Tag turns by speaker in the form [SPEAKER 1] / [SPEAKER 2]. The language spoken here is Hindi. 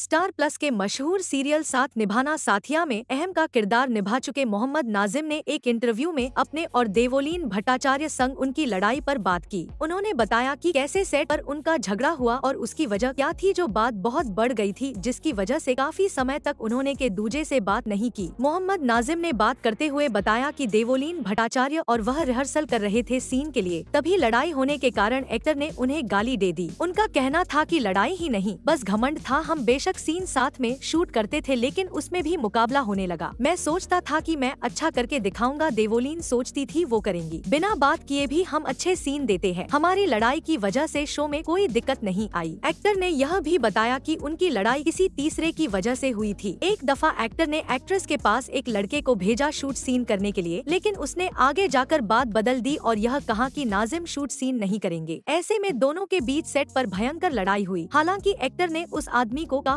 [SPEAKER 1] स्टार प्लस के मशहूर सीरियल साथ निभाना साथिया में अहम का किरदार निभा चुके मोहम्मद नाजिम ने एक इंटरव्यू में अपने और देवोलीन भट्टाचार्य संग उनकी लड़ाई पर बात की उन्होंने बताया कि कैसे सेट पर उनका झगड़ा हुआ और उसकी वजह क्या थी जो बात बहुत बढ़ गई थी जिसकी वजह से काफी समय तक उन्होंने के दूजे से बात नहीं की मोहम्मद नाजिम ने बात करते हुए बताया कि देवोलीन भट्टाचार्य और वह रिहर्सल कर रहे थे सीन के लिए तभी लड़ाई होने के कारण एक्टर ने उन्हें गाली दे दी उनका कहना था की लड़ाई ही नहीं बस घमंड था हम बेशक बेशक सीन साथ में शूट करते थे लेकिन उसमें भी मुकाबला होने लगा मैं सोचता था कि मैं अच्छा करके दिखाऊंगा देवोलीन सोचती थी वो करेंगी बिना बात किए भी हम अच्छे सीन देते हैं हमारी लड़ाई की वजह से शो में कोई दिक्कत नहीं आई एक्टर ने यह भी बताया कि उनकी लड़ाई किसी तीसरे की वजह से हुई थी एक दफा एक्टर ने एक्ट्रेस के पास एक लड़के को भेजा शूट सीन करने के लिए लेकिन उसने आगे जाकर बात बदल दी और यह कहा कि नाजिम शूट सीन नहीं करेंगे ऐसे में दोनों के बीच सेट पर भयंकर लड़ाई हुई हालांकि एक्टर ने उस आदमी को का